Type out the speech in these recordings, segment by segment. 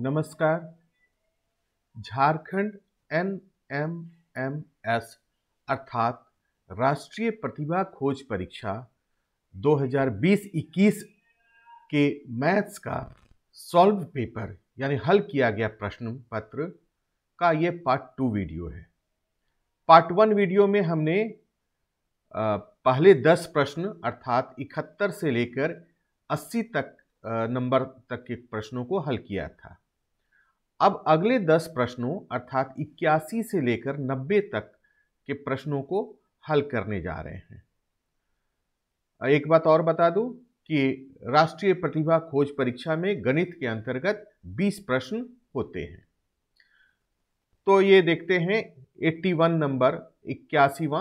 नमस्कार Jharkhand N M M S अर्थात राष्ट्रीय प्रतिभा खोज परीक्षा 2020-21 के मैथ्स का सॉल्व पेपर यानी हल किया गया प्रश्न पत्र का ये पार्ट टू वीडियो है पार्ट वन वीडियो में हमने पहले दस प्रश्न अर्थात इकहत्तर से लेकर अस्सी तक नंबर तक के प्रश्नों को हल किया था अब अगले दस प्रश्नों अर्थात इक्यासी से लेकर नब्बे तक के प्रश्नों को हल करने जा रहे हैं एक बात और बता दूं कि राष्ट्रीय प्रतिभा खोज परीक्षा में गणित के अंतर्गत 20 प्रश्न होते हैं तो ये देखते हैं 81 नंबर इक्यासीवा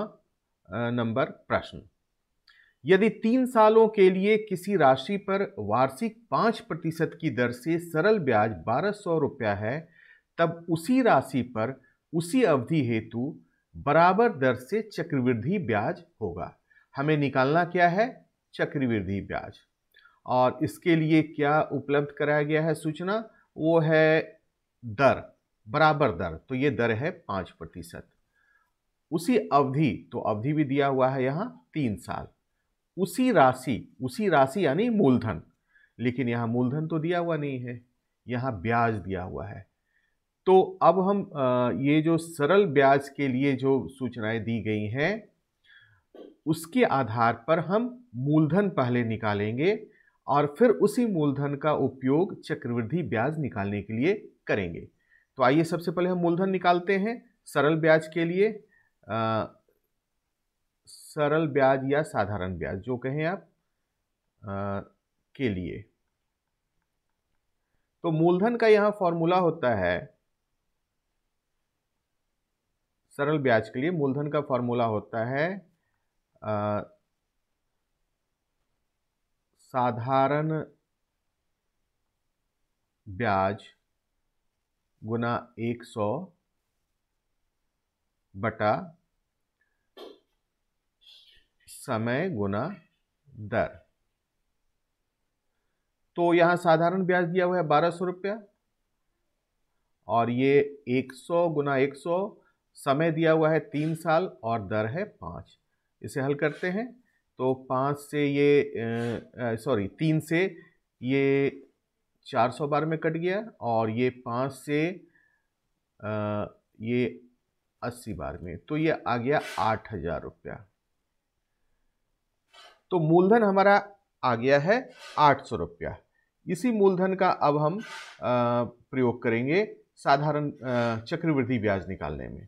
नंबर प्रश्न यदि तीन सालों के लिए किसी राशि पर वार्षिक पाँच प्रतिशत की दर से सरल ब्याज बारह सौ रुपया है तब उसी राशि पर उसी अवधि हेतु बराबर दर से चक्रवृद्धि ब्याज होगा हमें निकालना क्या है चक्रवृद्धि ब्याज और इसके लिए क्या उपलब्ध कराया गया है सूचना वो है दर बराबर दर तो ये दर है पाँच प्रतिशत उसी अवधि तो अवधि भी दिया हुआ है यहाँ तीन साल उसी राशि उसी राशि यानी मूलधन लेकिन यहाँ मूलधन तो दिया हुआ नहीं है यहाँ ब्याज दिया हुआ है तो अब हम ये जो सरल ब्याज के लिए जो सूचनाएं दी गई हैं उसके आधार पर हम मूलधन पहले निकालेंगे और फिर उसी मूलधन का उपयोग चक्रवृद्धि ब्याज निकालने के लिए करेंगे तो आइए सबसे पहले हम मूलधन निकालते हैं सरल ब्याज के लिए सरल ब्याज या साधारण ब्याज जो कहें आप आ, के लिए तो मूलधन का यहां फॉर्मूला होता है सरल ब्याज के लिए मूलधन का फॉर्मूला होता है आ, साधारण ब्याज गुना एक सौ बटा समय गुना दर तो यहां साधारण ब्याज दिया हुआ है बारह सौ रुपया और ये एक सौ गुना एक सौ समय दिया हुआ है तीन साल और दर है पाँच इसे हल करते हैं तो पाँच से ये सॉरी तीन से ये चार सौ बार में कट गया और ये पाँच से आ, ये अस्सी बार में तो ये आ गया आठ हज़ार रुपया तो मूलधन हमारा आ गया है आठ सौ रुपया इसी मूलधन का अब हम प्रयोग करेंगे साधारण चक्रवृद्धि ब्याज निकालने में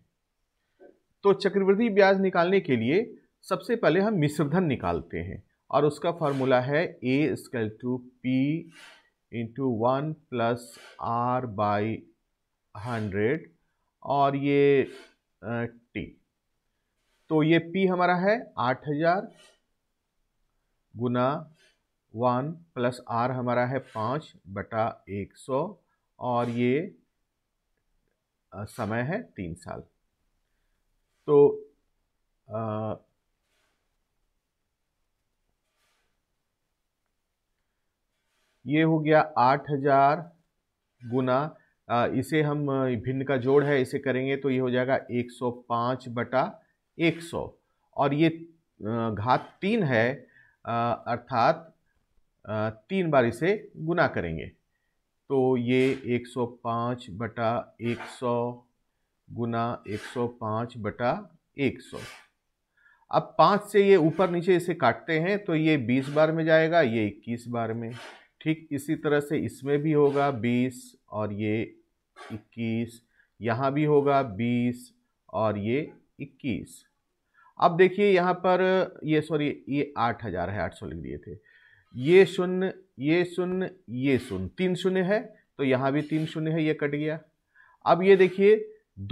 तो चक्रवृद्धि ब्याज निकालने के लिए सबसे पहले हम मिश्रधन निकालते हैं और उसका फॉर्मूला है A scale two P into one plus R by hundred और ये टी तो ये पी हमारा है आठ हज़ार गुना वन प्लस आर हमारा है पाँच बटा एक सौ और ये समय है तीन साल तो आ, ये हो गया आठ हजार गुना आ, इसे हम भिन्न का जोड़ है इसे करेंगे तो ये हो जाएगा एक सौ पाँच बटा एक सौ और ये घात तीन है अर्थात तीन बार इसे गुना करेंगे तो ये 105 बटा 100 गुना 105 बटा 100 अब पाँच से ये ऊपर नीचे इसे काटते हैं तो ये 20 बार में जाएगा ये 21 बार में ठीक इसी तरह से इसमें भी होगा 20 और ये 21 यहाँ भी होगा 20 और ये इक्कीस अब देखिए यहाँ पर ये सॉरी ये आठ हज़ार है आठ सौ लिख दिए थे ये शून्य ये शून्य ये शून्य तीन शून्य है तो यहाँ भी तीन शून्य है ये कट गया अब ये देखिए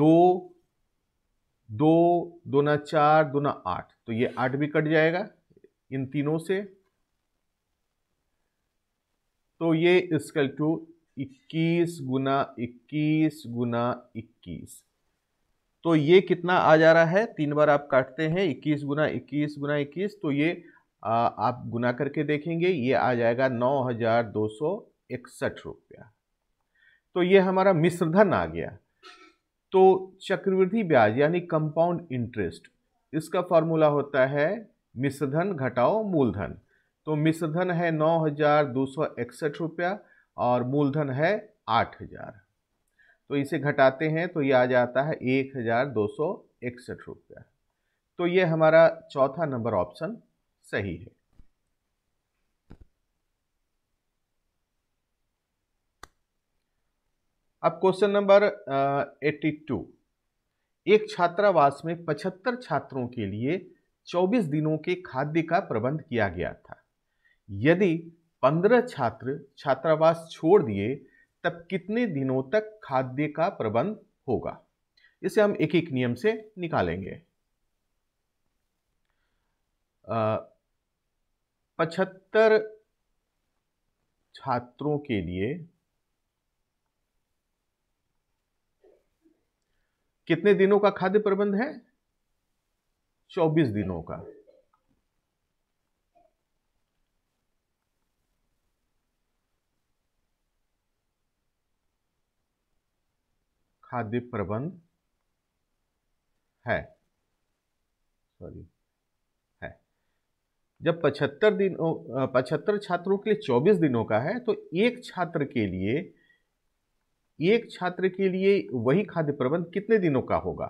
दो दो दो चार दो न आठ तो ये आठ भी कट जाएगा इन तीनों से तो ये इसकल टू इक्कीस गुना इक्कीस गुना इक्कीस तो ये कितना आ जा रहा है तीन बार आप काटते हैं इक्कीस गुना इक्कीस गुना इक्कीस तो ये आ, आप गुना करके देखेंगे ये आ जाएगा नौ हजार दो सौ इकसठ रुपया तो ये हमारा मिश्रधन आ गया तो चक्रवृद्धि ब्याज यानी कंपाउंड इंटरेस्ट इसका फॉर्मूला होता है मिश्रधन घटाओ मूलधन तो मिश्रधन है नौ हजार दो सौ इकसठ रुपया और मूलधन है आठ हजार तो इसे घटाते हैं तो ये आ जाता है एक हज़ार दो सौ इकसठ रुपया तो ये हमारा चौथा नंबर ऑप्शन सही है अब क्वेश्चन नंबर एट्टी टू एक छात्रावास में पचहत्तर छात्रों के लिए चौबीस दिनों के खाद्य का प्रबंध किया गया था यदि पंद्रह छात्र छात्रावास छोड़ दिए तब कितने दिनों तक खाद्य का प्रबंध होगा इसे हम एक एक नियम से निकालेंगे पचहत्तर छात्रों के लिए कितने दिनों का खाद्य प्रबंध है 24 दिनों का खाद्य प्रबंध है सॉरी है जब 75 दिनों 75 छात्रों के लिए 24 दिनों का है तो एक छात्र के लिए एक छात्र के लिए वही खाद्य प्रबंध कितने दिनों का होगा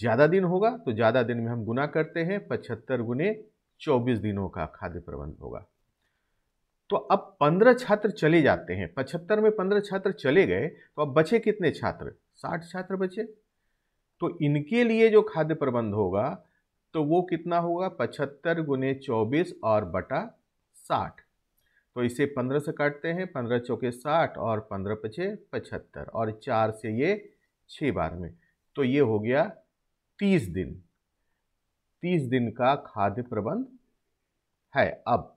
ज़्यादा दिन होगा तो ज़्यादा दिन में हम गुना करते हैं पचहत्तर गुने चौबीस दिनों का खाद्य प्रबंध होगा तो अब पंद्रह छात्र चले जाते हैं पचहत्तर में पंद्रह छात्र चले गए तो अब बचे कितने छात्र साठ छात्र बचे तो इनके लिए जो खाद्य प्रबंध होगा तो वो कितना होगा पचहत्तर गुने चौबीस और बटा साठ तो इसे पंद्रह से काटते हैं पंद्रह चौके साठ और पंद्रह पचे पचहत्तर और चार से ये छः बार में तो ये हो गया तीस दिन तीस दिन का खाद्य प्रबंध है अब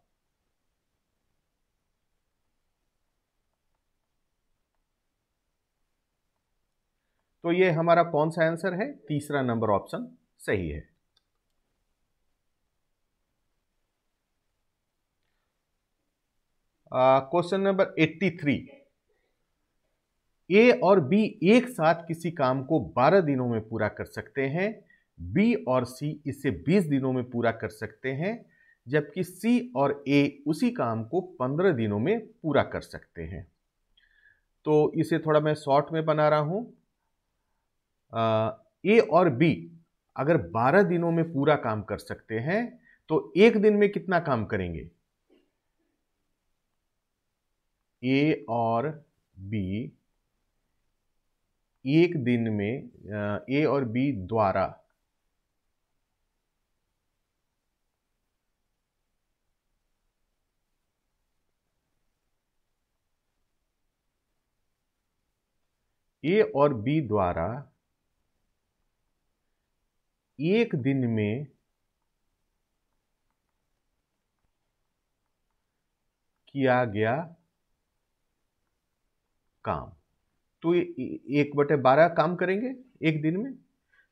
तो ये हमारा कौन सा आंसर है तीसरा नंबर ऑप्शन सही है क्वेश्चन नंबर 83 ए और बी एक साथ किसी काम को 12 दिनों में पूरा कर सकते हैं बी और सी इसे 20 दिनों में पूरा कर सकते हैं जबकि सी और ए उसी काम को 15 दिनों में पूरा कर सकते हैं तो इसे थोड़ा मैं शॉर्ट में बना रहा हूं ए और बी अगर 12 दिनों में पूरा काम कर सकते हैं तो एक दिन में कितना काम करेंगे ए और बी एक दिन में ए और बी द्वारा ए और बी द्वारा एक दिन में किया गया काम तो एक बटे बारह काम करेंगे एक दिन में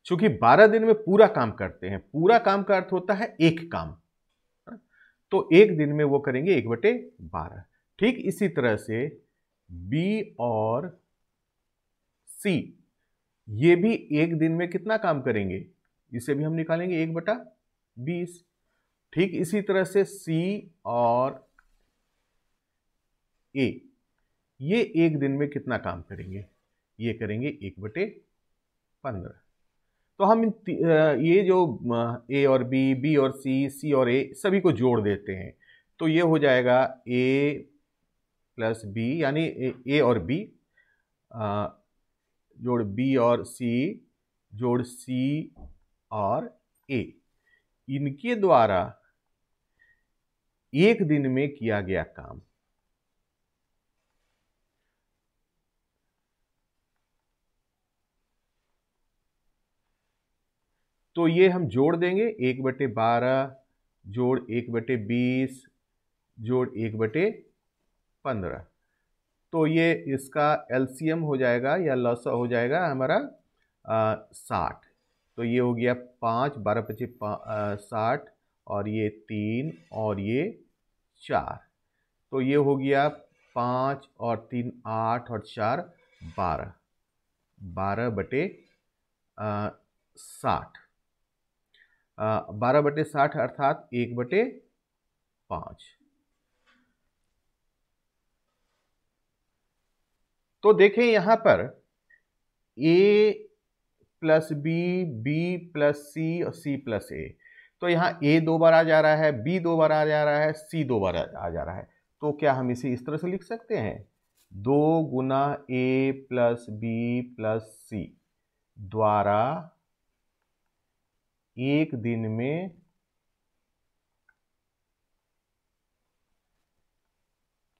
चूंकि बारह दिन में पूरा काम करते हैं पूरा काम का अर्थ होता है एक काम तो एक दिन में वो करेंगे एक बटे बारह ठीक इसी तरह से बी और सी ये भी एक दिन में कितना काम करेंगे इसे भी हम निकालेंगे एक बटा बीस ठीक इसी तरह से सी और ए ये एक दिन में कितना काम करेंगे ये करेंगे एक बटे पंद्रह तो हम ये जो ए और बी बी और सी सी और ए सभी को जोड़ देते हैं तो ये हो जाएगा ए प्लस बी यानी ए और बी जोड़ बी और सी जोड़ सी और ए इनके द्वारा एक दिन में किया गया काम तो ये हम जोड़ देंगे एक बटे बारह जोड़ एक बटे बीस जोड़ एक बटे पंद्रह तो ये इसका एलसीएम हो जाएगा या लस हो जाएगा हमारा साठ तो ये हो गया पाँच बारह पच्चीस साठ और ये तीन और ये चार तो ये हो गया पाँच और तीन आठ और चार बारह बारह बटे साठ बारह बटे साठ अर्थात एक बटे पाँच तो देखें यहाँ पर A plus B B plus C और सी प्लस ए तो यहाँ ए दो बार आ जा रहा है बी दो बार आ जा रहा है सी दो बार आ जा रहा है तो क्या हम इसे इस तरह से लिख सकते हैं दो गुना A plus B plus C द्वारा एक दिन में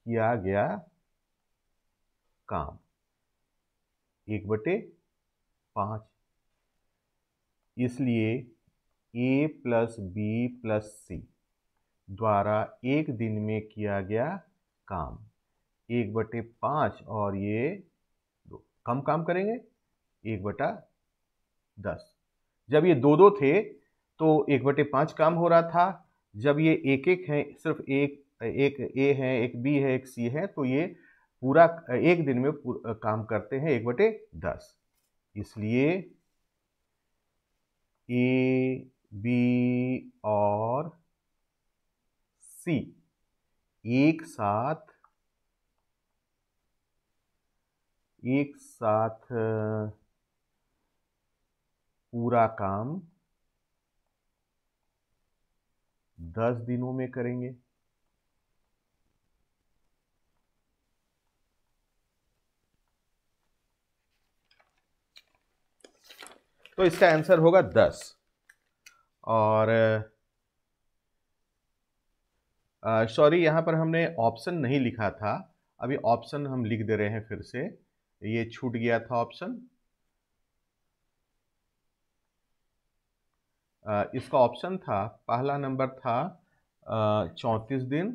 किया गया काम एक बटे पांच इसलिए A plus B plus C द्वारा एक दिन में किया गया काम एक बटे पाँच और ये दो कम काम करेंगे एक बटा दस जब ये दो दो थे तो एक बटे पाँच काम हो रहा था जब ये एक एक हैं सिर्फ एक एक ए है एक बी है एक सी है तो ये पूरा एक दिन में काम करते हैं एक बटे दस इसलिए ए बी और सी एक साथ एक साथ पूरा काम दस दिनों में करेंगे तो इसका आंसर होगा दस और सॉरी यहाँ पर हमने ऑप्शन नहीं लिखा था अभी ऑप्शन हम लिख दे रहे हैं फिर से ये छूट गया था ऑप्शन इसका ऑप्शन था पहला नंबर था चौंतीस दिन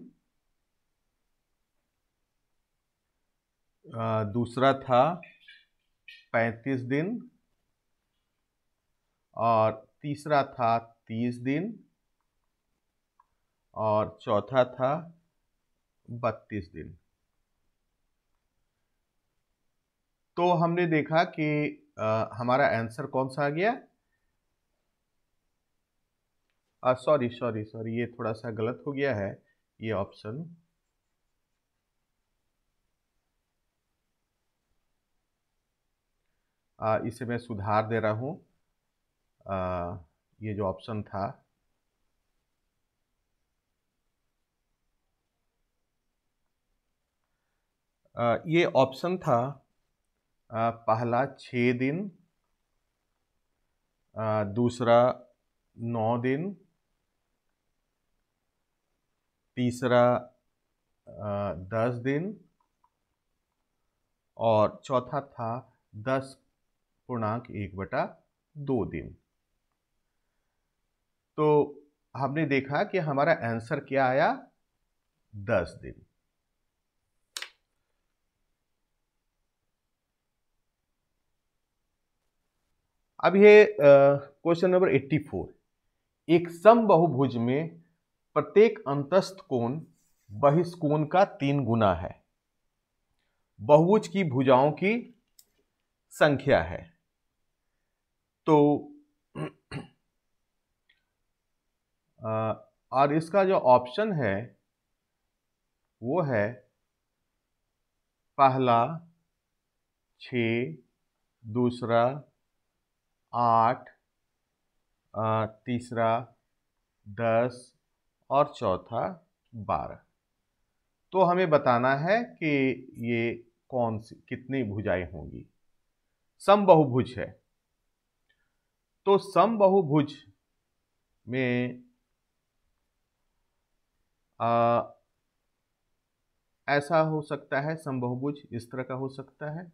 दूसरा था पैंतीस दिन और तीसरा था तीस दिन और चौथा था बत्तीस दिन तो हमने देखा कि आ, हमारा आंसर कौन सा आ गया सॉरी सॉरी सॉरी ये थोड़ा सा गलत हो गया है ये ऑप्शन इसे मैं सुधार दे रहा हूं ये जो ऑप्शन था आ, ये ऑप्शन था आ, पहला छ दिन आ, दूसरा नौ दिन तीसरा आ, दस दिन और चौथा था दस पूर्णांक एक बटा दो दिन तो हमने देखा कि हमारा आंसर क्या आया दस दिन अब ये क्वेश्चन नंबर 84 एक सम बहुभुज में प्रत्येक अंतस्थ कोण बहिष्कोण का तीन गुना है बहुभुज की भुजाओं की संख्या है तो और इसका जो ऑप्शन है वो है पहला छ दूसरा आठ तीसरा दस और चौथा बारह तो हमें बताना है कि ये कौन सी कितनी भुजाएं होंगी सम बहुभुज है तो सम बहुभुज में आ, ऐसा हो सकता है संभवभुज इस तरह का हो सकता है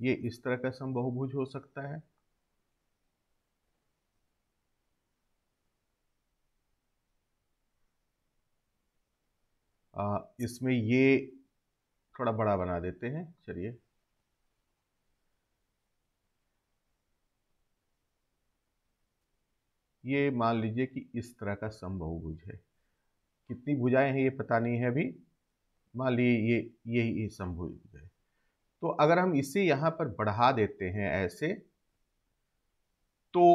ये इस तरह का संभवभुज हो सकता है आ, इसमें ये थोड़ा बड़ा बना देते हैं चलिए ये मान लीजिए कि इस तरह का समबहुभुज है कितनी भुजाएं हैं ये पता नहीं है अभी मान लीजिए ये यही ये समभुज है तो अगर हम इसे यहाँ पर बढ़ा देते हैं ऐसे तो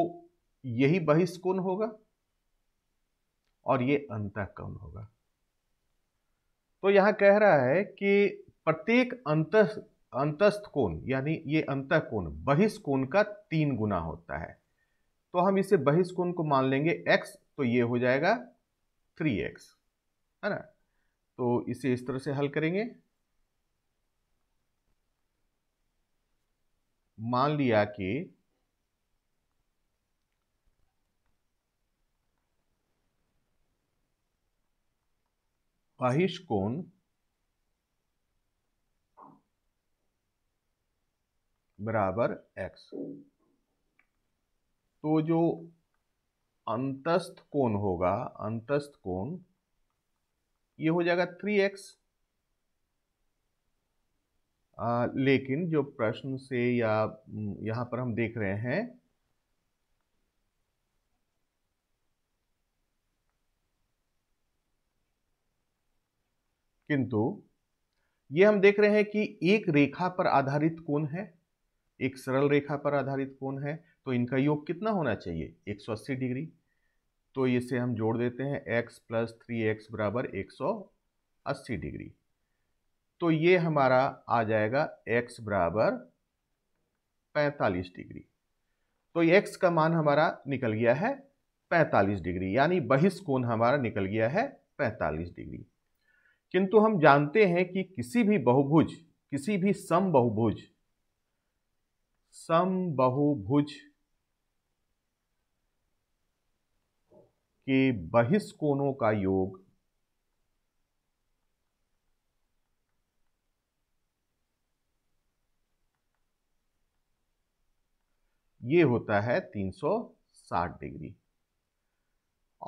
यही बहिष्कोण होगा और ये अंतःकोण होगा तो यहाँ कह रहा है कि प्रत्येक अंत अंतस्थ कोण यानी ये अंत कोण बहिष्कोण का तीन गुना होता है तो हम इसे बहिष्कोण को मान लेंगे x तो ये हो जाएगा 3x है ना तो इसे इस तरह से हल करेंगे मान लिया कि बहिष्कोण बराबर एक्स तो जो अंतस्थ कोण होगा अंतस्थ कोण ये हो जाएगा थ्री एक्स लेकिन जो प्रश्न से या यहां पर हम देख रहे हैं किंतु ये हम देख रहे हैं कि एक रेखा पर आधारित कोण है एक सरल रेखा पर आधारित कोण है तो इनका योग कितना होना चाहिए 180 डिग्री तो इसे हम जोड़ देते हैं x प्लस थ्री एक्स बराबर एक डिग्री तो ये हमारा आ जाएगा x बराबर 45 डिग्री तो x का मान हमारा निकल गया है 45 डिग्री यानी बहिष्कोण हमारा निकल गया है 45 डिग्री किंतु हम जानते हैं कि किसी भी बहुभुज किसी भी सम बहुभुज सम बहुभुज के बहिष्कोणों का योग ये होता है 360 डिग्री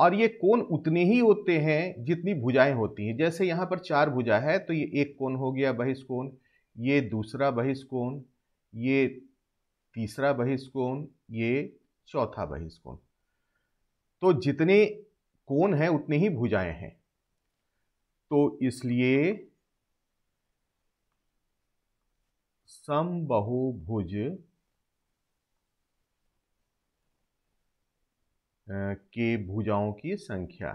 और ये कोण उतने ही होते हैं जितनी भुजाएं होती हैं जैसे यहां पर चार भुजा है तो ये एक कोण हो गया बहिष्कोण ये दूसरा बहिष्कोण ये तीसरा बहिष्कोण ये चौथा बहिष्कोण तो जितने कोण हैं उतनी ही भुजाएं हैं तो इसलिए समबहुभुज के भुजाओं की संख्या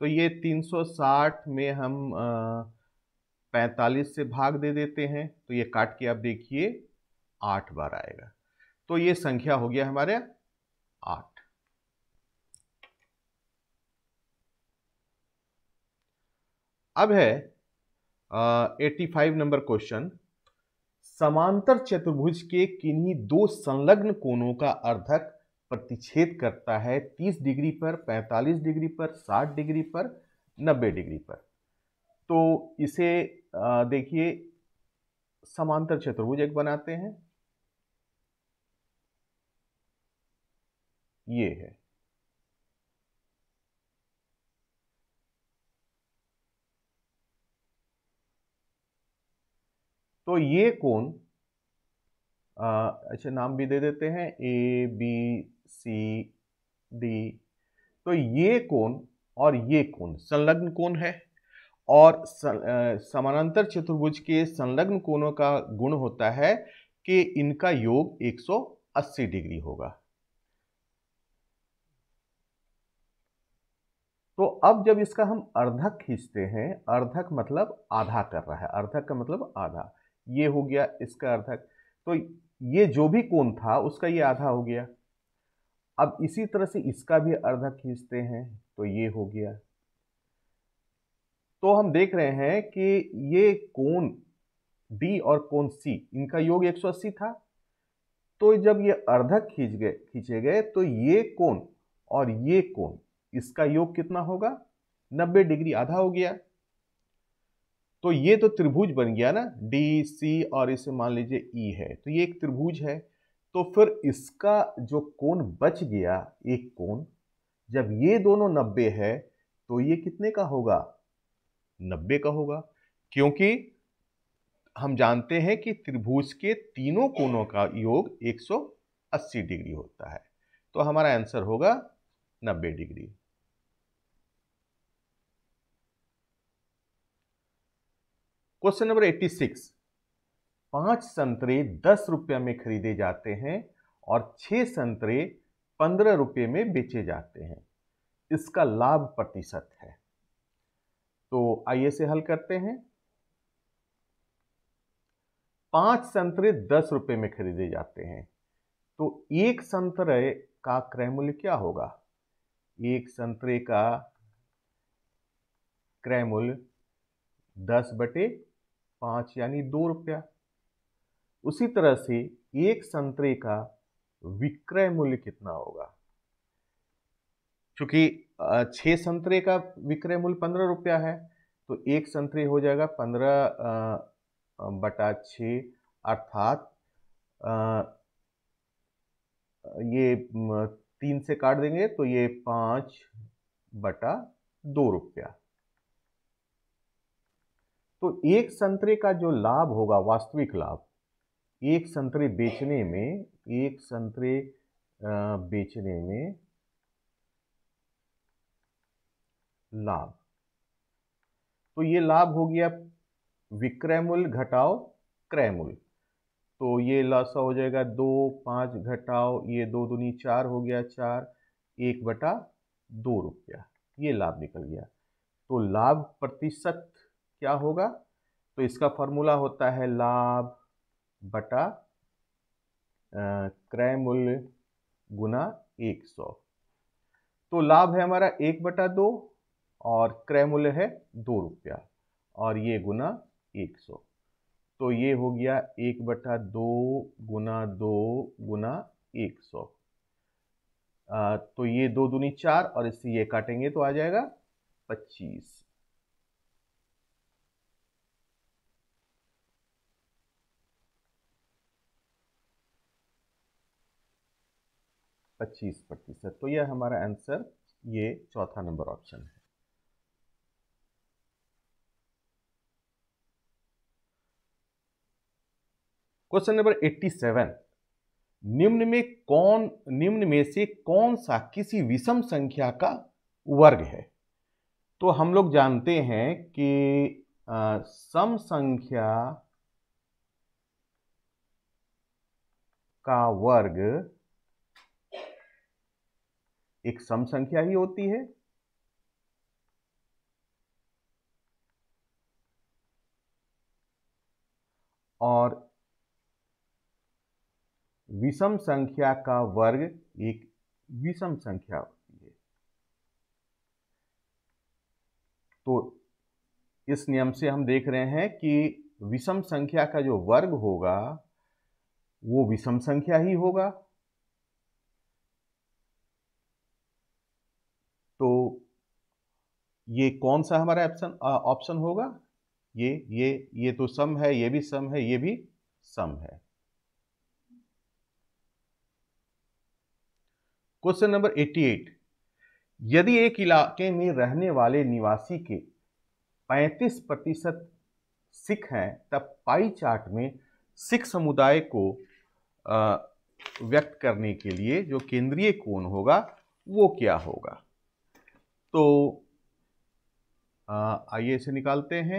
तो ये 360 में हम 45 से भाग दे देते हैं तो ये काट के आप देखिए आठ बार आएगा तो ये संख्या हो गया हमारे आठ अब है एट्टी फाइव नंबर क्वेश्चन समांतर चतुर्भुज के किन्हीं दो संलग्न कोणों का अर्धक प्रतिच्छेद करता है 30 डिग्री पर 45 डिग्री पर 60 डिग्री पर 90 डिग्री पर तो इसे देखिए समांतर चतुर्भुज एक बनाते हैं ये है तो ये कौन अच्छा नाम भी दे देते हैं ए बी सी डी तो ये कौन और ये कौन संलग्न कोण है और समानांतर चतुर्भुज के संलग्न कोणों का गुण होता है कि इनका योग 180 डिग्री होगा तो अब जब इसका हम अर्धक खींचते हैं अर्धक मतलब आधा कर रहा है अर्धक का मतलब आधा ये हो गया इसका अर्धक तो ये जो भी कोण था उसका ये आधा हो गया अब इसी तरह से इसका भी अर्धक खींचते हैं तो ये हो गया तो हम देख रहे हैं कि ये कोण डी और कोण सी इनका योग 180 था तो जब ये अर्धक खींच गए खींचे गए तो ये कोण और ये कोण इसका योग कितना होगा 90 डिग्री आधा हो गया तो ये तो त्रिभुज बन गया ना डी सी और इसे मान लीजिए ई है तो ये एक त्रिभुज है तो फिर इसका जो कोण बच गया एक कोण जब ये दोनों 90 है तो ये कितने का होगा 90 का होगा क्योंकि हम जानते हैं कि त्रिभुज के तीनों कोणों का योग 180 डिग्री होता है तो हमारा आंसर होगा 90 डिग्री क्वेश्चन नंबर 86 पांच संतरे दस रुपये में खरीदे जाते हैं और छह संतरे पंद्रह रुपये में बेचे जाते हैं इसका लाभ प्रतिशत है तो आइए से हल करते हैं पांच संतरे दस रुपये में खरीदे जाते हैं तो एक संतरे का क्रय मूल्य क्या होगा एक संतरे का क्रय मूल्य दस बटे पाँच यानी दो रुपया उसी तरह से एक संतरे का विक्रय मूल्य कितना होगा क्योंकि छह संतरे का विक्रय मूल्य पंद्रह रुपया है तो एक संतरे हो जाएगा पंद्रह बटा छ अर्थात ये तीन से काट देंगे तो ये पाँच बटा दो रुपया तो एक संतरे का जो लाभ होगा वास्तविक लाभ एक संतरे बेचने में एक संतरे बेचने में लाभ तो ये लाभ हो गया विक्रयमूल घटाओ मूल्य तो ये लासा हो जाएगा दो पाँच घटाओ ये दो दुनी चार हो गया चार एक बटा दो रुपया ये लाभ निकल गया तो लाभ प्रतिशत क्या होगा तो इसका फॉर्मूला होता है लाभ बटा क्रय मूल्य गुना एक सौ तो लाभ है हमारा एक बटा दो और क्रय मूल्य है दो रुपया और ये गुना एक सौ तो ये हो गया एक बटा दो गुना दो गुना एक सौ तो ये दो दूनी चार और इससे ये काटेंगे तो आ जाएगा पच्चीस पच्चीस प्रतिशत तो यह हमारा आंसर ये चौथा नंबर ऑप्शन है क्वेश्चन नंबर एट्टी सेवन निम्न में कौन निम्न में से कौन सा किसी विषम संख्या का वर्ग है तो हम लोग जानते हैं कि आ, सम संख्या का वर्ग एक सम संख्या ही होती है और विषम संख्या का वर्ग एक विषम संख्या होती है तो इस नियम से हम देख रहे हैं कि विषम संख्या का जो वर्ग होगा वो विषम संख्या ही होगा तो ये कौन सा हमारा ऑप्शन ऑप्शन होगा ये ये ये तो सम है ये भी सम है ये भी सम है क्वेश्चन नंबर 88 यदि एक इलाके में रहने वाले निवासी के 35 प्रतिशत सिख हैं तब पाई चार्ट में सिख समुदाय को व्यक्त करने के लिए जो केंद्रीय कोण होगा वो क्या होगा तो आइए इसे निकालते हैं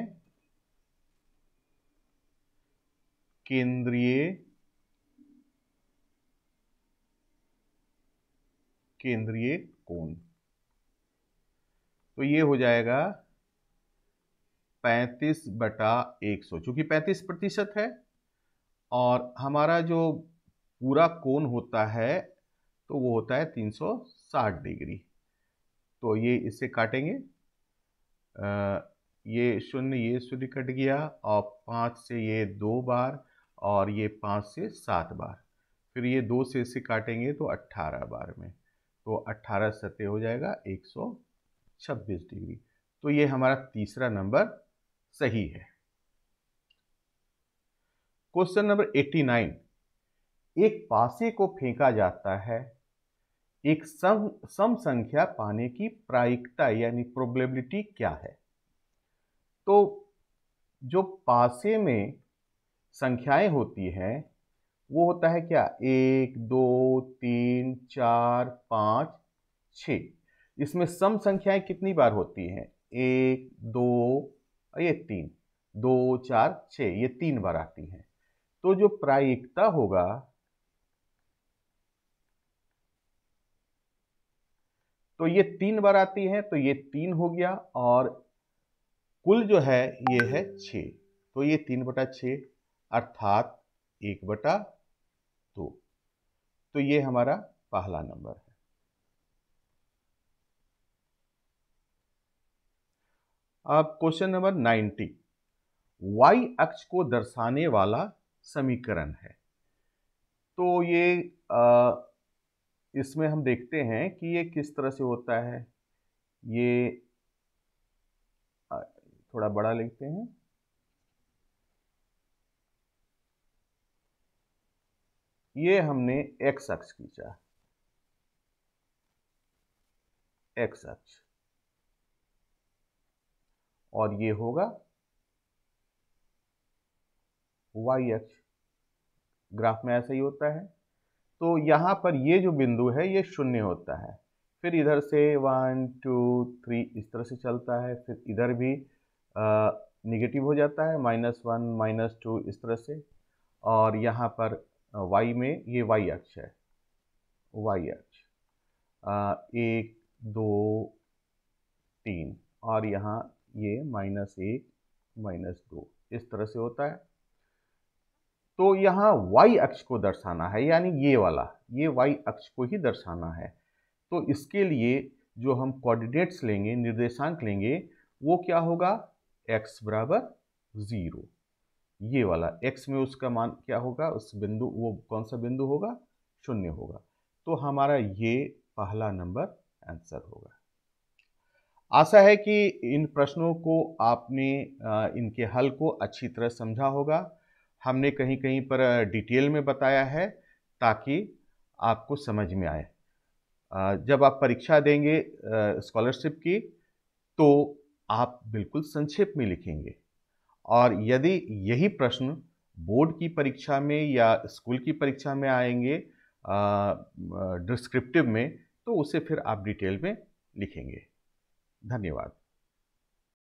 केंद्रीय केंद्रीय कोण तो ये हो जाएगा पैंतीस बटा एक सौ चूंकि पैंतीस प्रतिशत है और हमारा जो पूरा कोण होता है तो वो होता है तीन सौ साठ डिग्री तो ये इसे काटेंगे आ, ये शून्य ये शून्य कट गया और पाँच से ये दो बार और ये पाँच से सात बार फिर ये दो से इसे काटेंगे तो अट्ठारह बार में तो अट्ठारह सत्य हो जाएगा एक सौ छब्बीस डिग्री तो ये हमारा तीसरा नंबर सही है क्वेश्चन नंबर एट्टी नाइन एक पासे को फेंका जाता है एक सम सम संख्या पाने की प्रायिकता यानी प्रोबेबिलिटी क्या है तो जो पासे में संख्याएं होती हैं वो होता है क्या एक दो तीन चार पाँच छ इसमें सम संख्याएं कितनी बार होती हैं एक दो ये तीन दो चार छ ये तीन बार आती हैं तो जो प्रायिकता होगा तो ये तीन बार आती है तो ये तीन हो गया और कुल जो है ये है छ तो ये तीन बटा छ अर्थात एक बटा दो तो, ये हमारा पहला नंबर है अब क्वेश्चन नंबर नाइन्टी वाई अक्ष को दर्शाने वाला समीकरण है तो ये आ, इसमें हम देखते हैं कि ये किस तरह से होता है ये थोड़ा बड़ा लिखते हैं ये हमने एक्स अक्ष खींचा एक्स अक्ष और ये होगा वाई अक्ष ग्राफ में ऐसा ही होता है तो यहाँ पर ये जो बिंदु है ये शून्य होता है फिर इधर से वन टू थ्री इस तरह से चलता है फिर इधर भी निगेटिव हो जाता है माइनस वन माइनस टू इस तरह से और यहाँ पर वाई में ये वाई अक्ष है वाई अक्ष एक दो तीन और यहाँ ये माइनस एक माइनस दो इस तरह से होता है तो यहाँ y अक्ष को दर्शाना है यानी ये वाला ये y अक्ष को ही दर्शाना है तो इसके लिए जो हम कोऑर्डिनेट्स लेंगे निर्देशांक लेंगे वो क्या होगा x बराबर ज़ीरो ये वाला x में उसका मान क्या होगा उस बिंदु वो कौन सा बिंदु होगा शून्य होगा तो हमारा ये पहला नंबर आंसर होगा आशा है कि इन प्रश्नों को आपने इनके हल को अच्छी तरह समझा होगा हमने कहीं कहीं पर डिटेल में बताया है ताकि आपको समझ में आए जब आप परीक्षा देंगे स्कॉलरशिप की तो आप बिल्कुल संक्षेप में लिखेंगे और यदि यही प्रश्न बोर्ड की परीक्षा में या स्कूल की परीक्षा में आएंगे डिस्क्रिप्टिव में तो उसे फिर आप डिटेल में लिखेंगे धन्यवाद